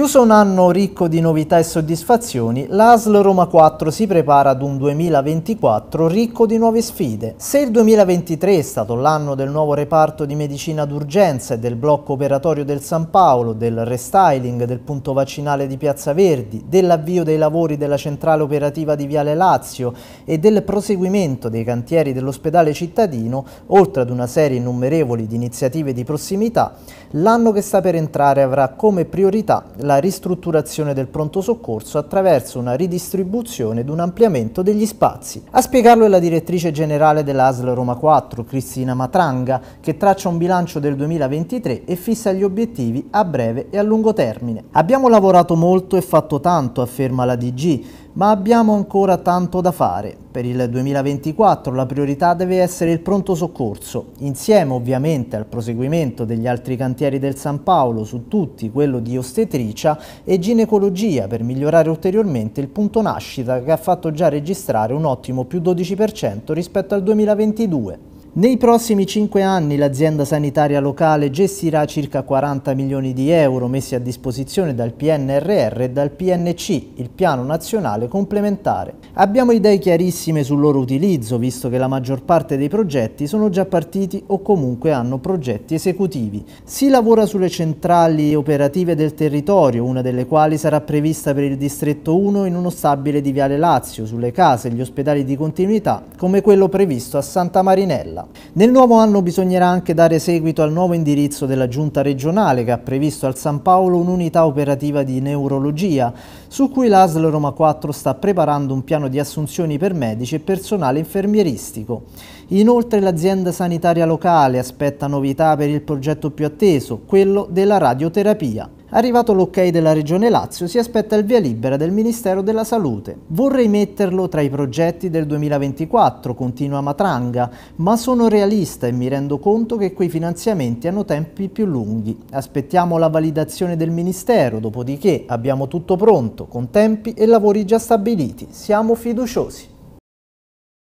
Chiuso un anno ricco di novità e soddisfazioni, l'ASL Roma 4 si prepara ad un 2024 ricco di nuove sfide. Se il 2023 è stato l'anno del nuovo reparto di medicina d'urgenza e del blocco operatorio del San Paolo, del restyling del punto vaccinale di Piazza Verdi, dell'avvio dei lavori della centrale operativa di Viale Lazio e del proseguimento dei cantieri dell'ospedale cittadino, oltre ad una serie innumerevoli di iniziative di prossimità, l'anno che sta per entrare avrà come priorità la ristrutturazione del pronto soccorso attraverso una ridistribuzione ed un ampliamento degli spazi. A spiegarlo è la direttrice generale dell'ASL Roma 4, Cristina Matranga, che traccia un bilancio del 2023 e fissa gli obiettivi a breve e a lungo termine. Abbiamo lavorato molto e fatto tanto, afferma la DG, ma abbiamo ancora tanto da fare. Per il 2024 la priorità deve essere il pronto soccorso, insieme ovviamente al proseguimento degli altri cantieri del San Paolo, su tutti quello di ostetricia e ginecologia per migliorare ulteriormente il punto nascita che ha fatto già registrare un ottimo più 12% rispetto al 2022. Nei prossimi cinque anni l'azienda sanitaria locale gestirà circa 40 milioni di euro messi a disposizione dal PNRR e dal PNC, il Piano Nazionale Complementare. Abbiamo idee chiarissime sul loro utilizzo, visto che la maggior parte dei progetti sono già partiti o comunque hanno progetti esecutivi. Si lavora sulle centrali operative del territorio, una delle quali sarà prevista per il Distretto 1 in uno stabile di Viale Lazio, sulle case e gli ospedali di continuità, come quello previsto a Santa Marinella. Mattarella. Nel nuovo anno bisognerà anche dare seguito al nuovo indirizzo della Giunta regionale che ha previsto al San Paolo un'unità operativa di neurologia, su cui l'ASL Roma 4 sta preparando un piano di assunzioni per medici e personale infermieristico. Inoltre l'azienda sanitaria locale aspetta novità per il progetto più atteso, quello della radioterapia. Arrivato l'ok della Regione Lazio, si aspetta il via libera del Ministero della Salute. Vorrei metterlo tra i progetti del 2024, continua Matranga, ma sono realista e mi rendo conto che quei finanziamenti hanno tempi più lunghi. Aspettiamo la validazione del Ministero, dopodiché abbiamo tutto pronto, con tempi e lavori già stabiliti. Siamo fiduciosi.